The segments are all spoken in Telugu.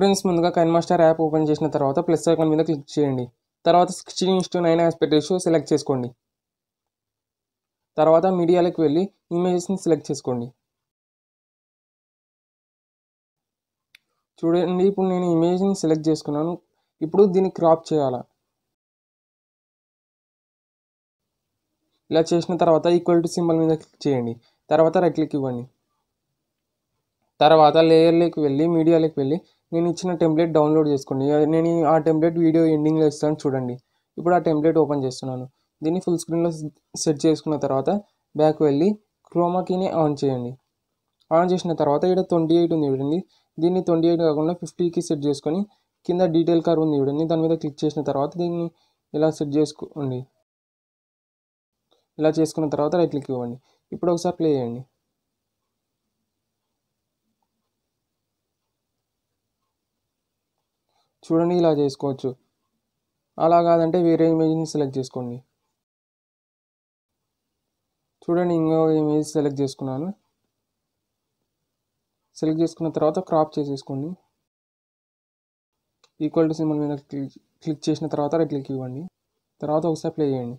ఫ్రెండ్స్ ముందుగా కైన్ మాస్టర్ యాప్ ఓపెన్ చేసిన తర్వాత ప్లస్ ఐకాన్ మీద క్లిక్ చేయండి తర్వాత sixteen to nine aspect ratio select చేసుకోండి తర్వాత మీడియాలకు వెళ్ళి ఇమేజెస్ని సెలెక్ట్ చేసుకోండి చూడండి ఇప్పుడు నేను ఇమేజ్ని సెలెక్ట్ చేసుకున్నాను ఇప్పుడు దీన్ని క్రాప్ చేయాలా ఇలా చేసిన తర్వాత ఈక్వల్ టు సింబల్ మీద క్లిక్ చేయండి తర్వాత రైట్ క్లిక్ ఇవ్వండి తర్వాత లేయర్లోకి వెళ్ళి మీడియాలోకి వెళ్ళి నేను ఇచ్చిన టెంప్లెట్ డౌన్లోడ్ చేసుకోండి నేను ఆ టెంప్లెట్ వీడియో ఎండింగ్లో ఇస్తాను చూడండి ఇప్పుడు ఆ టెంప్లెట్ ఓపెన్ చేస్తున్నాను దీన్ని ఫుల్ స్క్రీన్లో సెట్ చేసుకున్న తర్వాత బ్యాక్ వెళ్ళి క్రోమాకీని ఆన్ చేయండి ఆన్ చేసిన తర్వాత ఇక్కడ ట్వంటీ ఎయిట్ ఉంది చూడండి దీన్ని ట్వంటీ ఎయిట్ కాకుండా ఫిఫ్టీకి సెట్ చేసుకొని కింద డీటెయిల్ కార్ ఉంది చూడండి దాని మీద క్లిక్ చేసిన తర్వాత దీన్ని ఇలా సెట్ చేసుకోండి ఇలా చేసుకున్న తర్వాత రైట్ క్లిక్ ఇవ్వండి ఇప్పుడు ఒకసారి ప్లే చేయండి చూడండి ఇలా చేసుకోవచ్చు అలా కాదంటే వేరే ఇమేజ్ని సెలెక్ట్ చేసుకోండి చూడండి ఇంకో ఇమేజ్ సెలెక్ట్ చేసుకున్నాను సెలెక్ట్ చేసుకున్న తర్వాత క్రాప్ చేసేసుకోండి ఈక్వల్ టు సింబల్ మీద క్లిక్ చేసిన తర్వాత రెడ్ క్లిక్ ఇవ్వండి తర్వాత ఒకసారి ప్లే చేయండి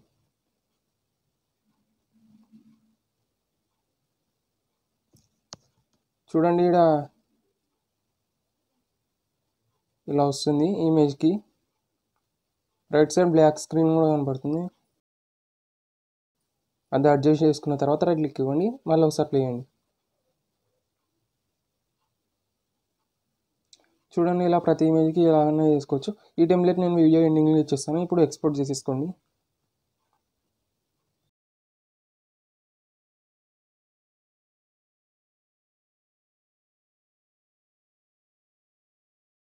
చూడండి ఇక్కడ ఇలా వస్తుంది ఇమేజ్కి రైట్ సైడ్ బ్లాక్ స్క్రీన్ కూడా కనపడుతుంది అది అడ్జస్ట్ చేసుకున్న తర్వాత రైట్ క్లిక్ ఇవ్వండి మళ్ళీ ఒకసారి ప్లే చేయండి చూడండి ఇలా ప్రతి ఇమేజ్కి ఇలాగనే చేసుకోవచ్చు ఈ టెంప్లెట్ నేను వీడియో ఎండింగ్లో ఇచ్చేస్తాను ఇప్పుడు ఎక్స్పోర్ట్ చేసేసుకోండి